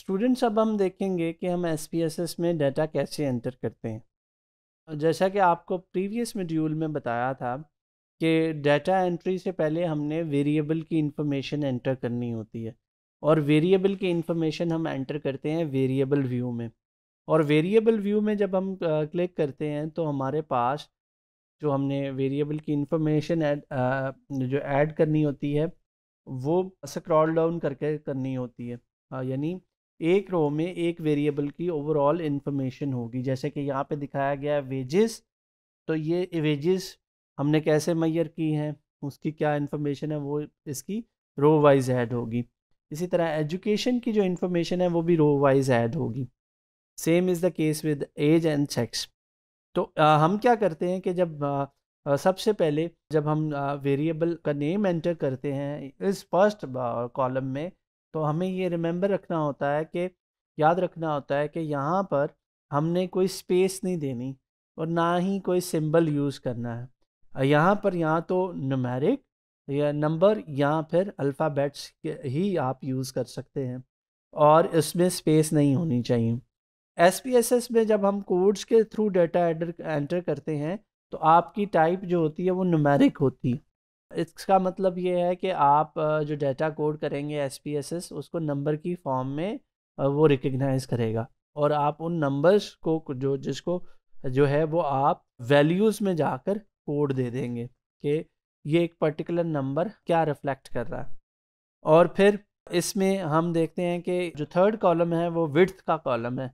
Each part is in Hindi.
स्टूडेंट्स अब हम देखेंगे कि हम एस में डाटा कैसे एंटर करते हैं और जैसा कि आपको प्रीवियस मेड्यूल में बताया था कि डाटा एंट्री से पहले हमने वेरिएबल की इंफॉर्मेशन एंटर करनी होती है और वेरिएबल की इंफॉर्मेशन हम एंटर करते हैं वेरिएबल व्यू में और वेरिएबल व्यू में जब हम क्लिक करते हैं तो हमारे पास जो हमने वेरिएबल की इंफॉर्मेशन जो ऐड करनी होती है वो स्क्रॉल डाउन करके करनी होती है यानी एक रो में एक वेरिएबल की ओवरऑल इन्फॉर्मेशन होगी जैसे कि यहाँ पे दिखाया गया है वेजेस तो ये वेजेस हमने कैसे मैयर की हैं उसकी क्या इन्फॉर्मेशन है वो इसकी रो वाइज ऐड होगी इसी तरह एजुकेशन की जो इन्फॉर्मेशन है वो भी रो वाइज ऐड होगी same is the case with age and sex तो आ, हम क्या करते हैं कि जब आ, आ, सबसे पहले जब हम वेरिएबल का नेम एंटर करते हैं इस फर्स्ट कॉलम में तो हमें ये रिमेंबर रखना होता है कि याद रखना होता है कि यहाँ पर हमने कोई स्पेस नहीं देनी और ना ही कोई सिंबल यूज़ करना है यहाँ पर यहाँ तो नमेरिक या नंबर या फिर अल्फ़ाबेट्स ही आप यूज़ कर सकते हैं और इसमें स्पेस नहीं होनी चाहिए एस पी एस एस में जब हम कोड्स के थ्रू डाटा एंटर करते हैं तो आपकी टाइप जो होती है वो नमेरिक होती है इसका मतलब ये है कि आप जो डेटा कोड करेंगे एस उसको नंबर की फॉर्म में वो रिकग्नाइज करेगा और आप उन नंबर्स को जो जिसको जो है वो आप वैल्यूज़ में जाकर कोड दे देंगे कि ये एक पर्टिकुलर नंबर क्या रिफ्लेक्ट कर रहा है और फिर इसमें हम देखते हैं कि जो थर्ड कॉलम है वो विड्थ का कॉलम है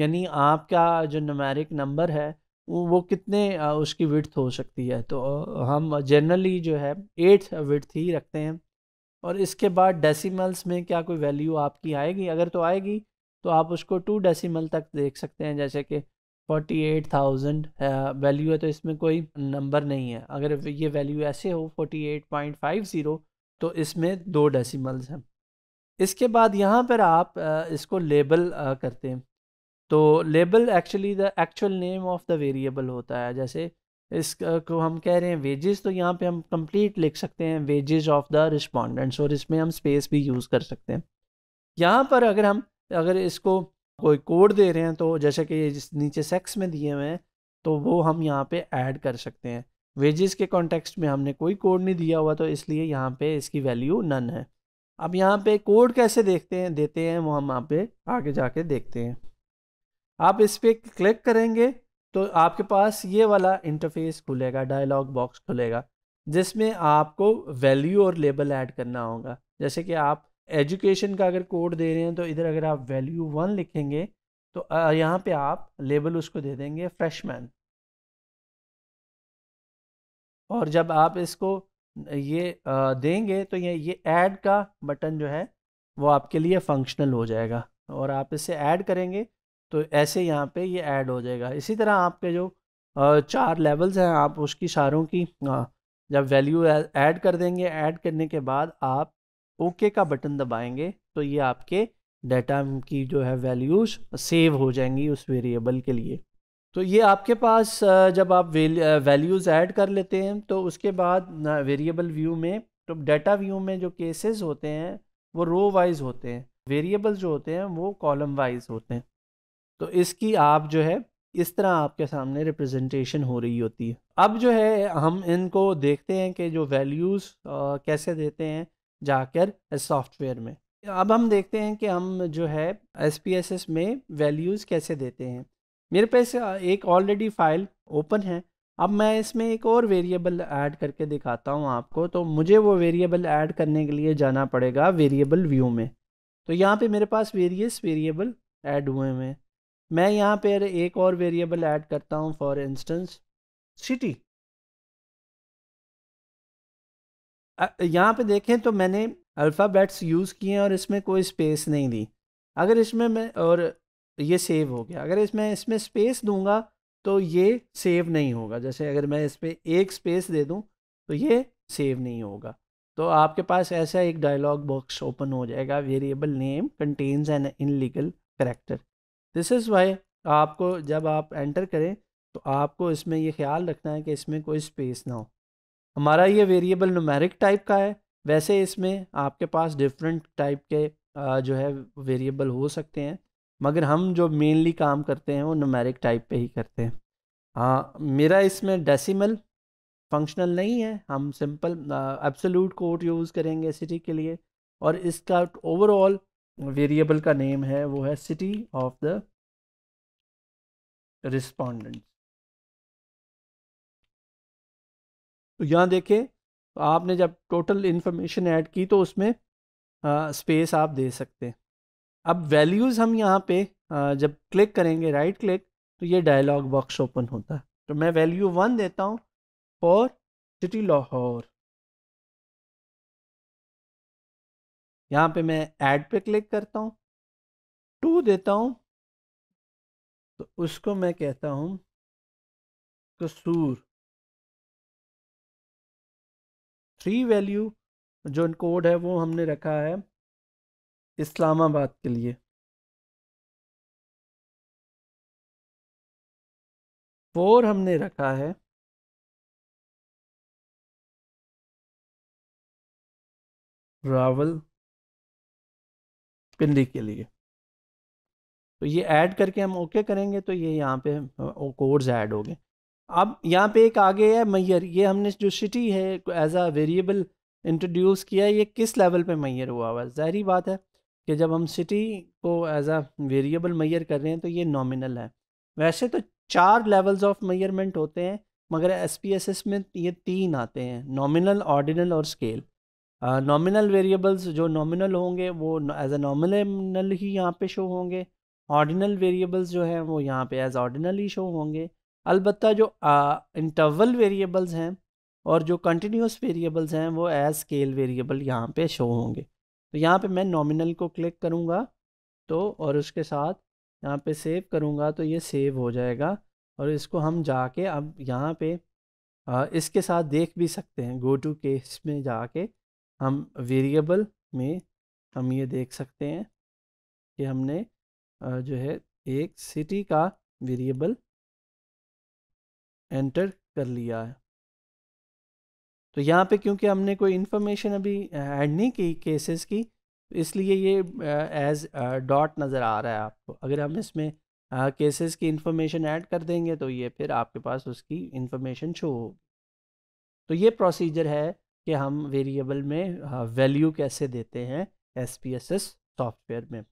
यानी आपका जो नमेरिक नंबर है वो कितने उसकी विथ हो सकती है तो हम जनरली जो है एट विथ ही रखते हैं और इसके बाद डेसिमल्स में क्या कोई वैल्यू आपकी आएगी अगर तो आएगी तो आप उसको टू डेसिमल तक देख सकते हैं जैसे कि फोर्टी एट थाउजेंड वैल्यू है तो इसमें कोई नंबर नहीं है अगर ये वैल्यू ऐसे हो forty eight point five zero तो इसमें दो डेसिमल्स हैं इसके बाद यहाँ पर आप इसको लेबल करते हैं तो label actually the actual name of the variable होता है जैसे इस को हम कह रहे हैं वेजेस तो यहाँ पे हम कंप्लीट लिख सकते हैं वेजेस ऑफ द रिस्पॉन्डेंट्स और इसमें हम स्पेस भी यूज़ कर सकते हैं यहाँ पर अगर हम अगर इसको कोई कोड दे रहे हैं तो जैसे कि जिस नीचे सेक्स में दिए हुए हैं तो वो हम यहाँ पे ऐड कर सकते हैं वेजेस के कॉन्टेक्स्ट में हमने कोई कोड नहीं दिया हुआ तो इसलिए यहाँ पे इसकी वैल्यू नन है अब यहाँ पे कोड कैसे देखते हैं देते हैं वो हम यहाँ पे आगे जाके देखते हैं आप इस पर क्लिक करेंगे तो आपके पास ये वाला इंटरफेस खुलेगा डायलॉग बॉक्स खुलेगा जिसमें आपको वैल्यू और लेबल ऐड करना होगा जैसे कि आप एजुकेशन का अगर कोड दे रहे हैं तो इधर अगर आप वैल्यू वन लिखेंगे तो यहाँ पे आप लेबल उसको दे देंगे फ्रेशमैन और जब आप इसको ये देंगे तो ये ये ऐड का बटन जो है वो आपके लिए फंक्शनल हो जाएगा और आप इसे ऐड करेंगे तो ऐसे यहाँ पे ये ऐड हो जाएगा इसी तरह आपके जो चार लेवल्स हैं आप उसकी सारों की जब वैल्यू ऐड कर देंगे ऐड करने के बाद आप ओके का बटन दबाएंगे तो ये आपके डाटा की जो है वैल्यूज़ सेव हो जाएंगी उस वेरिएबल के लिए तो ये आपके पास जब आप वैल्यूज़ ऐड कर लेते हैं तो उसके बाद वेरिएबल व्यू में तो डाटा व्यू में जो केसेस होते हैं वो रो वाइज होते हैं वेरिएबल जो होते हैं वो कॉलम वाइज होते हैं तो इसकी आप जो है इस तरह आपके सामने रिप्रेजेंटेशन हो रही होती है अब जो है हम इनको देखते हैं कि जो वैल्यूज़ कैसे देते हैं जाकर सॉफ्टवेयर में अब हम देखते हैं कि हम जो है एस में वैल्यूज़ कैसे देते हैं मेरे पास एक ऑलरेडी फ़ाइल ओपन है अब मैं इसमें एक और वेरिएबल ऐड करके दिखाता हूँ आपको तो मुझे वो वेरिएबल ऐड करने के लिए जाना पड़ेगा वेरिएबल व्यू में तो यहाँ पे मेरे पास वेरियस वेरिएबल ऐड हुए हुए हैं मैं यहाँ पर एक और वेरिएबल ऐड करता हूँ फॉर इंस्टेंस सिटी यहाँ पे देखें तो मैंने अल्फ़ाबेट्स यूज़ किए हैं और इसमें कोई स्पेस नहीं दी अगर इसमें मैं और ये सेव हो गया अगर इसमें इसमें स्पेस दूंगा तो ये सेव नहीं होगा जैसे अगर मैं इस पर एक स्पेस दे दूँ तो ये सेव नहीं होगा तो आपके पास ऐसा एक डायलॉग बॉक्स ओपन हो जाएगा variable name contains an illegal character this is why आपको जब आप एंटर करें तो आपको इसमें ये ख्याल रखना है कि इसमें कोई स्पेस ना हो हमारा ये वेरिएबल नुमेरिक टाइप का है वैसे इसमें आपके पास डिफरेंट टाइप के जो है वेरिएबल हो सकते हैं मगर हम जो मेनली काम करते हैं वो नुमेरिक टाइप पे ही करते हैं हाँ मेरा इसमें डेसिमल फंक्शनल नहीं है हम सिंपल एब्सोल्यूट कोड यूज़ करेंगे सिटी के लिए और इसका ओवरऑल वेरिएबल का नेम है वो है सिटी ऑफ द रिस्पॉन्डेंट तो यहाँ देखें तो आपने जब टोटल इन्फॉर्मेशन ऐड की तो उसमें स्पेस आप दे सकते हैं अब वैल्यूज़ हम यहाँ पे आ, जब क्लिक करेंगे राइट क्लिक तो ये डायलॉग बॉक्स ओपन होता है तो मैं वैल्यू वन देता हूँ फॉर सिटी लाहौर यहाँ पे मैं ऐड पे क्लिक करता हूँ टू देता हूँ तो उसको मैं कहता हूँ कसूर थ्री वैल्यू जो कोड है वो हमने रखा है इस्लामाबाद के लिए फोर हमने रखा है रावल पिंडी के लिए तो ये ऐड करके हम ओके okay करेंगे तो ये यहाँ पे कोड्स ऐड हो गए अब यहाँ पे एक आगे है मैयर ये हमने जो सिटी है एज आ वेरिएबल इंट्रोड्यूस किया ये किस लेवल पे मैयर हुआ हुआ है ज़ाहरी बात है कि जब हम सिटी को एज आ वेरिएबल मैयर कर रहे हैं तो ये नॉमिनल है वैसे तो चार लेवल्स ऑफ मैयरमेंट होते हैं मगर एस में ये तीन आते हैं नॉमिनल ऑर्डिनल और स्केल नॉमिनल uh, वेरिएबल्स जो नॉमिनल होंगे वो एज ए नॉमिनल ही यहाँ पे शो होंगे ऑर्डिनल वेरिएबल्स जो हैं वो यहाँ पे एज ऑर्डिनल ही शो होंगे अलबत् जो इंटरवल uh, वेरिएबल्स हैं और जो कंटिन्यूस वेरिएबल्स हैं वो एज स्केल वेरिएबल यहाँ पे शो होंगे तो यहाँ पे मैं नॉमिनल को क्लिक करूँगा तो और उसके साथ यहाँ पे सेव करूँगा तो ये सेव हो जाएगा और इसको हम जाके अब यहाँ पे uh, इसके साथ देख भी सकते हैं गो टू केस में जाके हम वेरिएबल में हम ये देख सकते हैं कि हमने जो है एक सिटी का वेरिएबल एंटर कर लिया है तो यहाँ पे क्योंकि हमने कोई इन्फॉर्मेशन अभी ऐड नहीं की केसेस की तो इसलिए ये एज डॉट नज़र आ रहा है आपको अगर हम इसमें केसेस की इन्फॉर्मेशन ऐड कर देंगे तो ये फिर आपके पास उसकी इन्फॉर्मेशन शो होगी तो ये प्रोसीजर है कि हम वेरिएबल में वैल्यू हाँ, कैसे देते हैं S P S S software में